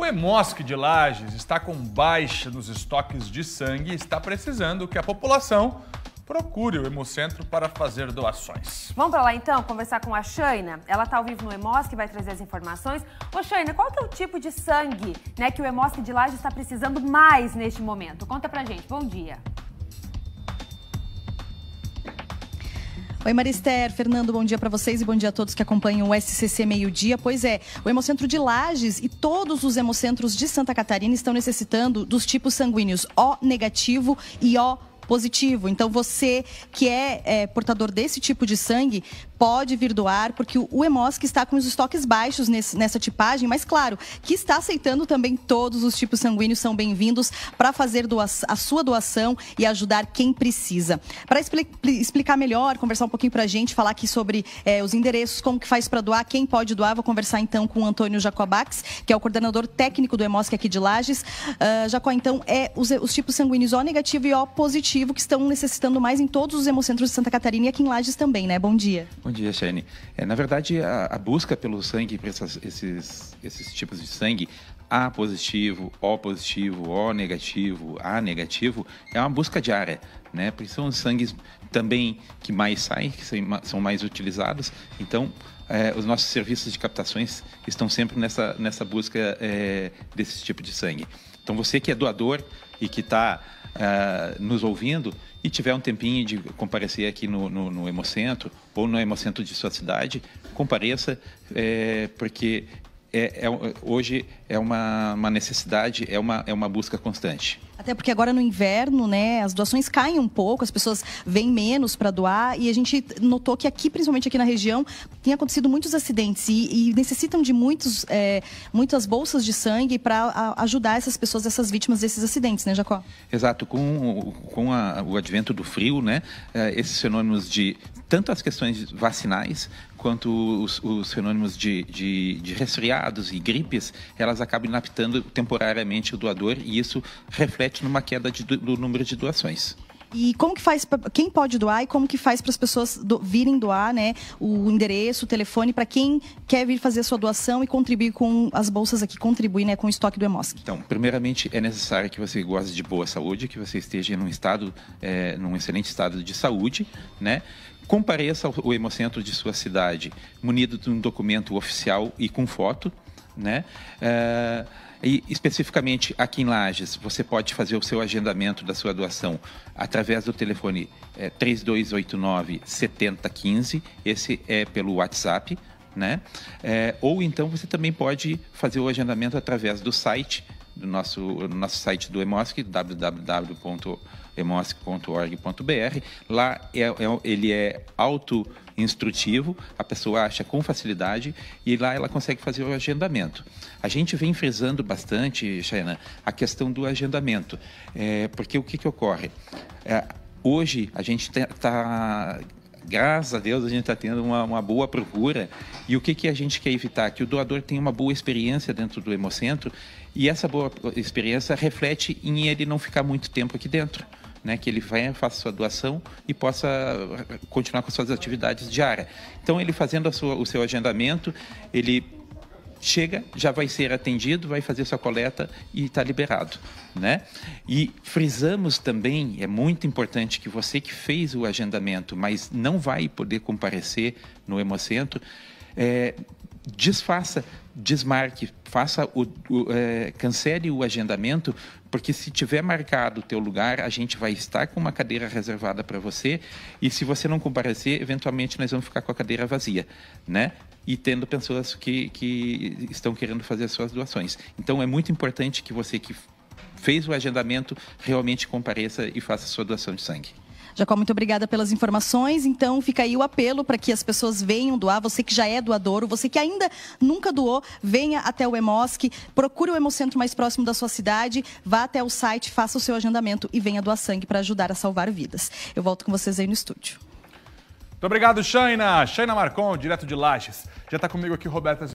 O Hemosc de Lages está com baixa nos estoques de sangue e está precisando que a população procure o Hemocentro para fazer doações. Vamos para lá então conversar com a Shaina. Ela está ao vivo no Hemosc e vai trazer as informações. Ô Shaina, qual que é o tipo de sangue né, que o Hemosc de Lages está precisando mais neste momento? Conta pra gente. Bom dia. Oi, Marister, Fernando, bom dia para vocês e bom dia a todos que acompanham o SCC Meio Dia. Pois é, o Hemocentro de Lages e todos os hemocentros de Santa Catarina estão necessitando dos tipos sanguíneos O negativo e O positivo. Então, você que é, é, portador desse tipo de sangue, pode vir doar porque o EMOSC está com os estoques baixos nesse, nessa tipagem, mas claro, que está aceitando também todos os tipos sanguíneos são bem-vindos para fazer a sua doação e ajudar quem precisa. Para expli explicar melhor, conversar um pouquinho para a gente, falar aqui sobre eh, os endereços, como que faz para doar, quem pode doar, vou conversar então com o Antônio Jacobax, que é o coordenador técnico do EMOSC é aqui de Lages. Uh, Jacó, então, é os, os tipos sanguíneos O negativo e O positivo que estão necessitando mais em todos os hemocentros de Santa Catarina e aqui em Lages também, né? Bom dia. Bom Bom dia, Shane. É, na verdade, a, a busca pelo sangue, por esses, esses tipos de sangue, a positivo, O positivo, O negativo, A negativo, é uma busca diária, né? Porque são os sangues também que mais saem, que são mais utilizados. Então, é, os nossos serviços de captações estão sempre nessa, nessa busca é, desse tipo de sangue. Então, você que é doador e que está eh, nos ouvindo e tiver um tempinho de comparecer aqui no, no, no Hemocentro ou no Hemocentro de sua cidade, compareça, é, porque é, é, hoje é uma, uma, necessidade, é uma, é uma busca constante. Até porque agora no inverno, né, as doações caem um pouco, as pessoas vêm menos para doar e a gente notou que aqui, principalmente aqui na região, tem acontecido muitos acidentes e, e necessitam de muitos, é, muitas bolsas de sangue para ajudar essas pessoas, essas vítimas desses acidentes, né, Jacó? Exato. Com, com a, o advento do frio, né, é, esses fenômenos de tanto as questões vacinais quanto os, os fenômenos de, de, de, resfriados e gripes, elas acabam inaptando temporariamente o doador e isso reflete numa queda de, do número de doações. E como que faz, quem pode doar e como que faz para as pessoas do, virem doar, né? O endereço, o telefone, para quem quer vir fazer a sua doação e contribuir com as bolsas aqui, contribuir né, com o estoque do EMOSC. Então, primeiramente, é necessário que você goste de boa saúde, que você esteja um estado, é, num excelente estado de saúde, né? Compareça ao Hemocentro de sua cidade, munido de um documento oficial e com foto, né? Uh, e especificamente aqui em Lages, você pode fazer o seu agendamento da sua doação através do telefone é, 3289 7015, esse é pelo WhatsApp, né? É, ou então você também pode fazer o agendamento através do site do nosso, no nosso site do Emosc, www.emosc.org.br. Lá é, é, ele é autoinstrutivo, a pessoa acha com facilidade e lá ela consegue fazer o agendamento. A gente vem frisando bastante, Chayana, a questão do agendamento, é, porque o que, que ocorre? É, Hoje a gente está graças a Deus, a gente está tendo uma, uma, boa procura. E o que, que a gente quer evitar? Que o doador tenha uma boa experiência dentro do Hemocentro e essa boa experiência reflete em ele não ficar muito tempo aqui dentro. Né, que ele venha, faça sua doação e possa continuar com suas atividades diárias. Então, ele fazendo sua, o seu agendamento, ele chega, já vai ser atendido, vai fazer sua coleta e está liberado, né? E frisamos também, é muito importante que você que fez o agendamento, mas não vai poder comparecer no Hemocentro, é, desfaça, desmarque, faça o, o é, cancele o agendamento, porque se tiver marcado o teu lugar, a gente vai estar com uma cadeira reservada para você e se você não comparecer, eventualmente nós vamos ficar com a cadeira vazia, né? e tendo pessoas que, que estão querendo fazer suas doações. Então é muito importante que você que fez o agendamento realmente compareça e faça sua doação de sangue. Jacó, muito obrigada pelas informações. Então, fica aí o apelo para que as pessoas venham doar. Você que já é doador, ou você que ainda nunca doou, venha até o Hemosc, procure o Hemocentro mais próximo da sua cidade, vá até o site, faça o seu agendamento e venha doar sangue para ajudar a salvar vidas. Eu volto com vocês aí no estúdio. Muito obrigado, Shaina. Shaina Marcon, direto de Lages. Já está comigo aqui Roberta